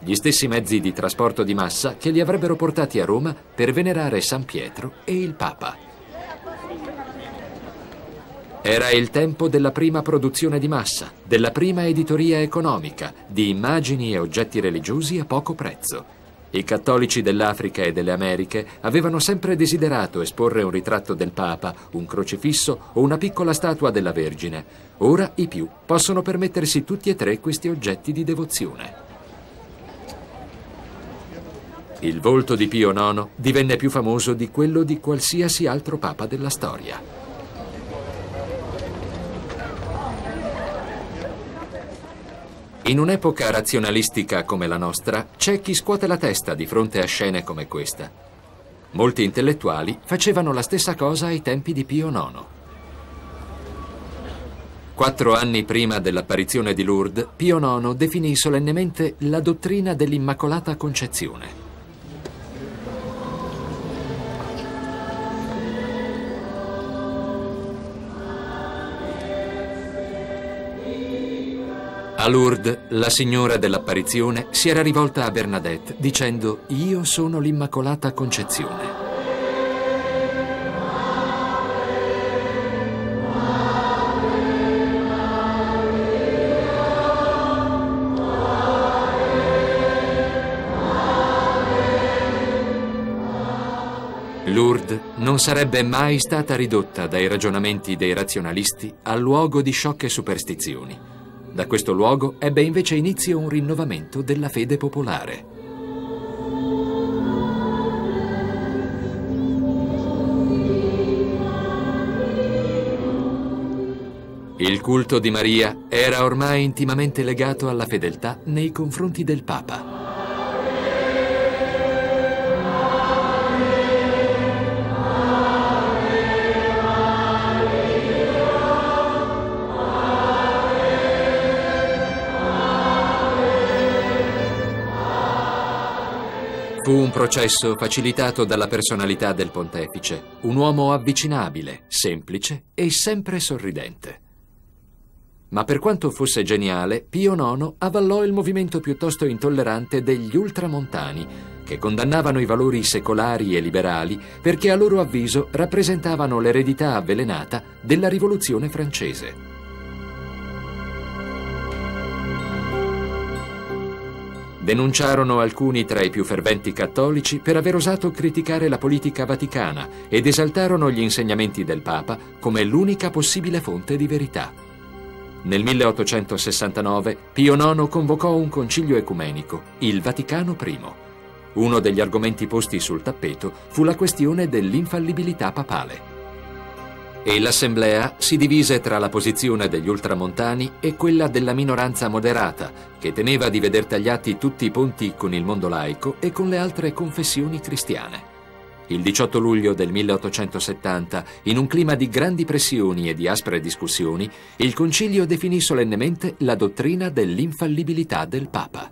Gli stessi mezzi di trasporto di massa che li avrebbero portati a Roma per venerare San Pietro e il Papa. Era il tempo della prima produzione di massa, della prima editoria economica, di immagini e oggetti religiosi a poco prezzo. I cattolici dell'Africa e delle Americhe avevano sempre desiderato esporre un ritratto del Papa, un crocifisso o una piccola statua della Vergine. Ora i più possono permettersi tutti e tre questi oggetti di devozione. Il volto di Pio IX divenne più famoso di quello di qualsiasi altro Papa della storia. In un'epoca razionalistica come la nostra, c'è chi scuote la testa di fronte a scene come questa. Molti intellettuali facevano la stessa cosa ai tempi di Pio IX. Quattro anni prima dell'apparizione di Lourdes, Pio IX definì solennemente la dottrina dell'Immacolata Concezione. A Lourdes, la signora dell'apparizione si era rivolta a Bernadette dicendo «Io sono l'Immacolata Concezione». Lourdes non sarebbe mai stata ridotta dai ragionamenti dei razionalisti al luogo di sciocche superstizioni. Da questo luogo ebbe invece inizio un rinnovamento della fede popolare. Il culto di Maria era ormai intimamente legato alla fedeltà nei confronti del Papa. Fu un processo facilitato dalla personalità del pontefice, un uomo avvicinabile, semplice e sempre sorridente. Ma per quanto fosse geniale, Pio IX avallò il movimento piuttosto intollerante degli ultramontani, che condannavano i valori secolari e liberali perché a loro avviso rappresentavano l'eredità avvelenata della rivoluzione francese. Denunciarono alcuni tra i più ferventi cattolici per aver osato criticare la politica vaticana ed esaltarono gli insegnamenti del Papa come l'unica possibile fonte di verità. Nel 1869 Pio IX convocò un concilio ecumenico, il Vaticano I. Uno degli argomenti posti sul tappeto fu la questione dell'infallibilità papale e l'assemblea si divise tra la posizione degli ultramontani e quella della minoranza moderata, che teneva di veder tagliati tutti i ponti con il mondo laico e con le altre confessioni cristiane. Il 18 luglio del 1870, in un clima di grandi pressioni e di aspre discussioni, il concilio definì solennemente la dottrina dell'infallibilità del Papa.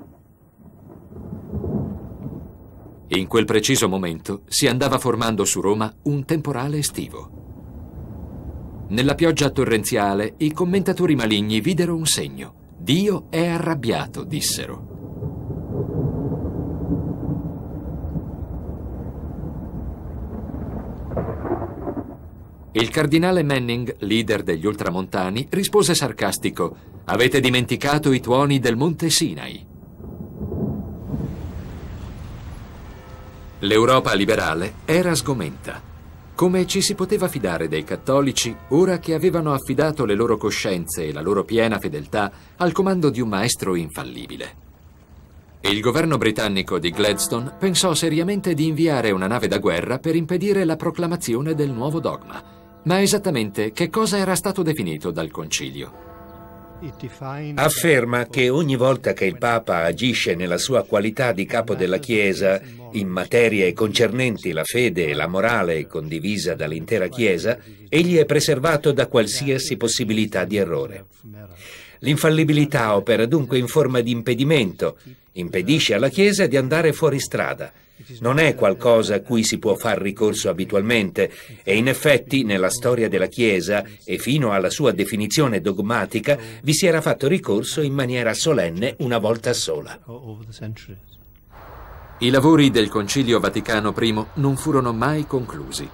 In quel preciso momento si andava formando su Roma un temporale estivo. Nella pioggia torrenziale i commentatori maligni videro un segno. Dio è arrabbiato, dissero. Il cardinale Manning, leader degli ultramontani, rispose sarcastico «Avete dimenticato i tuoni del monte Sinai». L'Europa liberale era sgomenta. Come ci si poteva fidare dei cattolici ora che avevano affidato le loro coscienze e la loro piena fedeltà al comando di un maestro infallibile? Il governo britannico di Gladstone pensò seriamente di inviare una nave da guerra per impedire la proclamazione del nuovo dogma. Ma esattamente che cosa era stato definito dal concilio? Afferma che ogni volta che il Papa agisce nella sua qualità di capo della Chiesa in materie concernenti la fede e la morale condivisa dall'intera Chiesa, egli è preservato da qualsiasi possibilità di errore. L'infallibilità opera dunque in forma di impedimento impedisce alla Chiesa di andare fuori strada. Non è qualcosa a cui si può far ricorso abitualmente e in effetti nella storia della Chiesa e fino alla sua definizione dogmatica vi si era fatto ricorso in maniera solenne una volta sola. I lavori del Concilio Vaticano I non furono mai conclusi.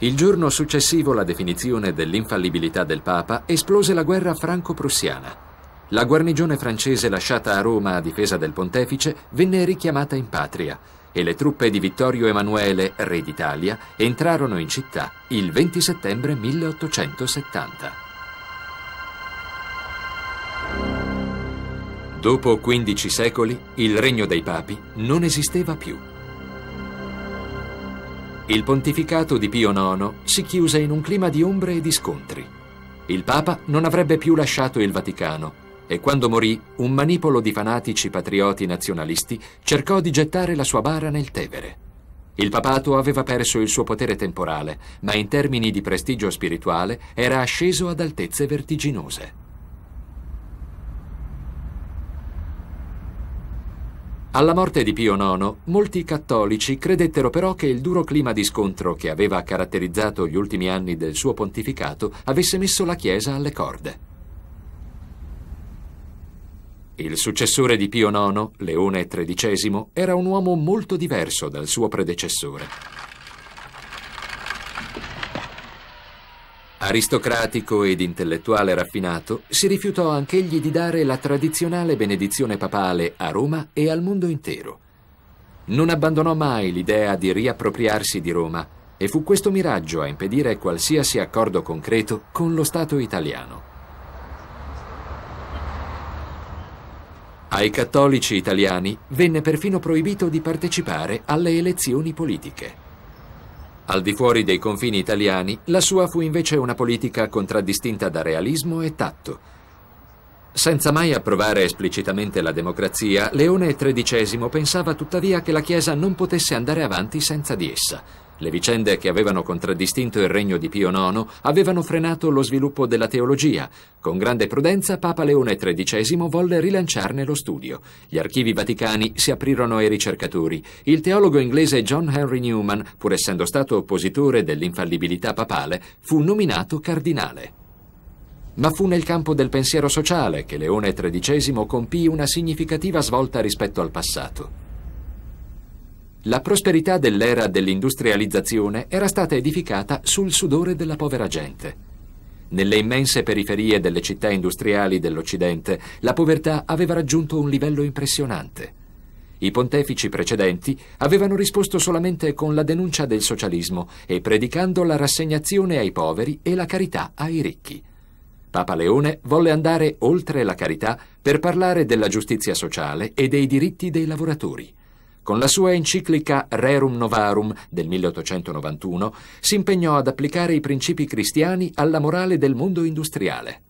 Il giorno successivo alla definizione dell'infallibilità del Papa esplose la guerra franco-prussiana. La guarnigione francese lasciata a Roma a difesa del pontefice venne richiamata in patria e le truppe di Vittorio Emanuele, re d'Italia, entrarono in città il 20 settembre 1870. Dopo 15 secoli il regno dei papi non esisteva più. Il pontificato di Pio IX si chiuse in un clima di ombre e di scontri. Il Papa non avrebbe più lasciato il Vaticano e quando morì un manipolo di fanatici patrioti nazionalisti cercò di gettare la sua bara nel Tevere. Il papato aveva perso il suo potere temporale, ma in termini di prestigio spirituale era asceso ad altezze vertiginose. Alla morte di Pio IX, molti cattolici credettero però che il duro clima di scontro che aveva caratterizzato gli ultimi anni del suo pontificato avesse messo la Chiesa alle corde. Il successore di Pio IX, Leone XIII, era un uomo molto diverso dal suo predecessore. Aristocratico ed intellettuale raffinato, si rifiutò anch'egli di dare la tradizionale benedizione papale a Roma e al mondo intero. Non abbandonò mai l'idea di riappropriarsi di Roma e fu questo miraggio a impedire qualsiasi accordo concreto con lo Stato italiano. Ai cattolici italiani venne perfino proibito di partecipare alle elezioni politiche. Al di fuori dei confini italiani, la sua fu invece una politica contraddistinta da realismo e tatto. Senza mai approvare esplicitamente la democrazia, Leone XIII pensava tuttavia che la Chiesa non potesse andare avanti senza di essa. Le vicende che avevano contraddistinto il regno di Pio IX avevano frenato lo sviluppo della teologia. Con grande prudenza Papa Leone XIII volle rilanciarne lo studio. Gli archivi vaticani si aprirono ai ricercatori. Il teologo inglese John Henry Newman, pur essendo stato oppositore dell'infallibilità papale, fu nominato cardinale ma fu nel campo del pensiero sociale che Leone XIII compì una significativa svolta rispetto al passato. La prosperità dell'era dell'industrializzazione era stata edificata sul sudore della povera gente. Nelle immense periferie delle città industriali dell'Occidente la povertà aveva raggiunto un livello impressionante. I pontefici precedenti avevano risposto solamente con la denuncia del socialismo e predicando la rassegnazione ai poveri e la carità ai ricchi. Papa Leone volle andare oltre la carità per parlare della giustizia sociale e dei diritti dei lavoratori. Con la sua enciclica Rerum Novarum del 1891 si impegnò ad applicare i principi cristiani alla morale del mondo industriale.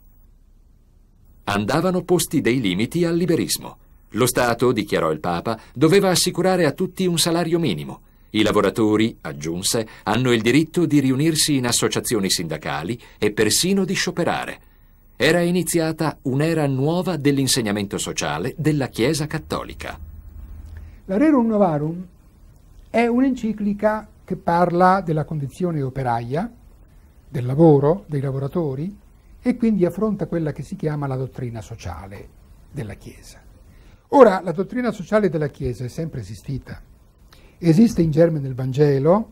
Andavano posti dei limiti al liberismo. Lo Stato, dichiarò il Papa, doveva assicurare a tutti un salario minimo. I lavoratori, aggiunse, hanno il diritto di riunirsi in associazioni sindacali e persino di scioperare. Era iniziata un'era nuova dell'insegnamento sociale della Chiesa cattolica. La Rerum Novarum è un'enciclica che parla della condizione operaia, del lavoro, dei lavoratori e quindi affronta quella che si chiama la dottrina sociale della Chiesa. Ora, la dottrina sociale della Chiesa è sempre esistita. Esiste in germe nel Vangelo,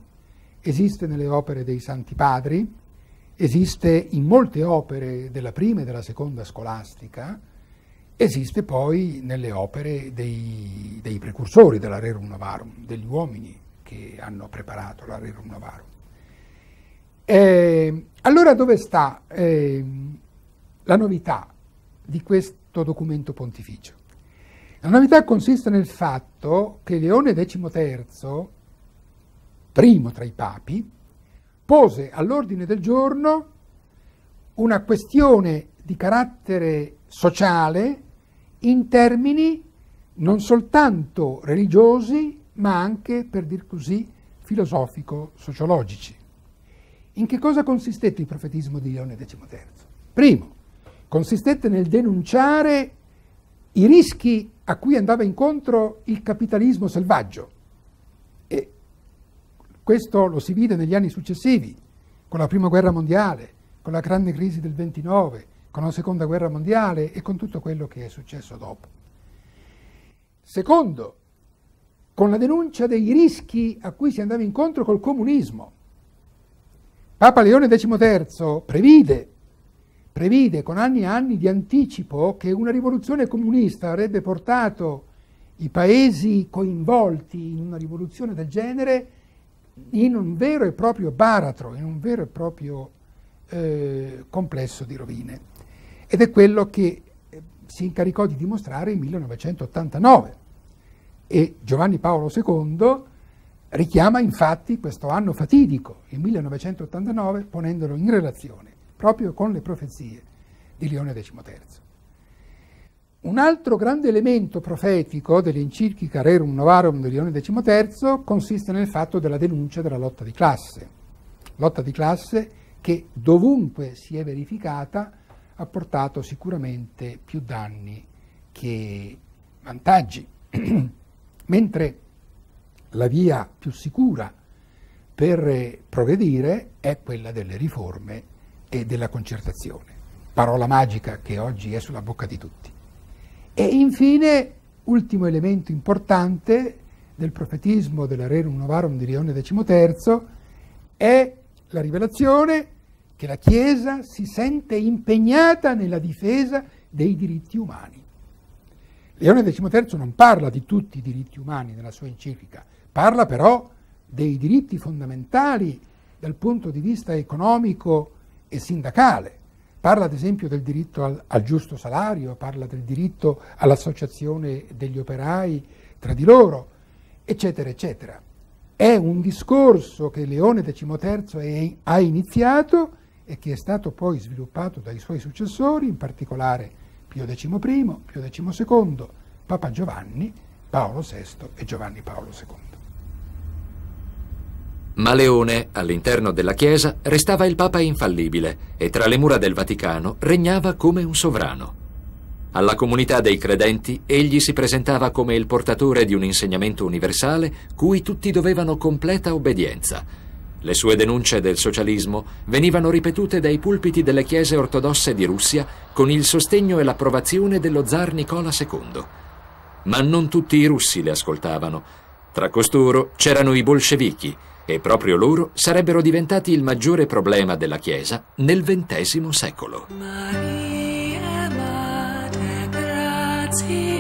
esiste nelle opere dei Santi Padri, esiste in molte opere della prima e della seconda scolastica, esiste poi nelle opere dei, dei precursori della Rerum Novarum, degli uomini che hanno preparato la Rerum Novarum. Eh, allora dove sta eh, la novità di questo documento pontificio? La novità consiste nel fatto che Leone XIII, primo tra i papi, pose all'ordine del giorno una questione di carattere sociale in termini non soltanto religiosi, ma anche, per dir così, filosofico-sociologici. In che cosa consistette il profetismo di Leone XIII? Primo, consistette nel denunciare i rischi a cui andava incontro il capitalismo selvaggio. E questo lo si vide negli anni successivi, con la Prima Guerra Mondiale, con la grande crisi del 29, con la seconda guerra mondiale e con tutto quello che è successo dopo. Secondo, con la denuncia dei rischi a cui si andava incontro col comunismo. Papa Leone XIII previde, previde con anni e anni di anticipo che una rivoluzione comunista avrebbe portato i paesi coinvolti in una rivoluzione del genere in un vero e proprio baratro, in un vero e proprio eh, complesso di rovine ed è quello che eh, si incaricò di dimostrare il 1989 e Giovanni Paolo II richiama infatti questo anno fatidico, il 1989, ponendolo in relazione proprio con le profezie di Leone XIII. Un altro grande elemento profetico dell'enciclica Rerum Novarum di Leone XIII consiste nel fatto della denuncia della lotta di classe, lotta di classe che dovunque si è verificata ha portato sicuramente più danni che vantaggi, mentre la via più sicura per eh, progredire è quella delle riforme e della concertazione, parola magica che oggi è sulla bocca di tutti. E infine, ultimo elemento importante del profetismo della Rerum Novarum di Leone XIII, è la rivelazione che la Chiesa si sente impegnata nella difesa dei diritti umani. Leone XIII non parla di tutti i diritti umani nella sua enciclica, parla però dei diritti fondamentali dal punto di vista economico e sindacale. Parla ad esempio del diritto al, al giusto salario, parla del diritto all'associazione degli operai tra di loro, eccetera, eccetera. È un discorso che Leone XIII ha iniziato e che è stato poi sviluppato dai suoi successori, in particolare Pio XI, Pio XII, Papa Giovanni, Paolo VI e Giovanni Paolo II. Ma Leone, all'interno della Chiesa, restava il Papa infallibile e tra le mura del Vaticano regnava come un sovrano. Alla comunità dei credenti egli si presentava come il portatore di un insegnamento universale cui tutti dovevano completa obbedienza, le sue denunce del socialismo venivano ripetute dai pulpiti delle chiese ortodosse di Russia con il sostegno e l'approvazione dello zar Nicola II. Ma non tutti i russi le ascoltavano. Tra costoro c'erano i bolscevichi e proprio loro sarebbero diventati il maggiore problema della Chiesa nel XX secolo. Maria, Maria,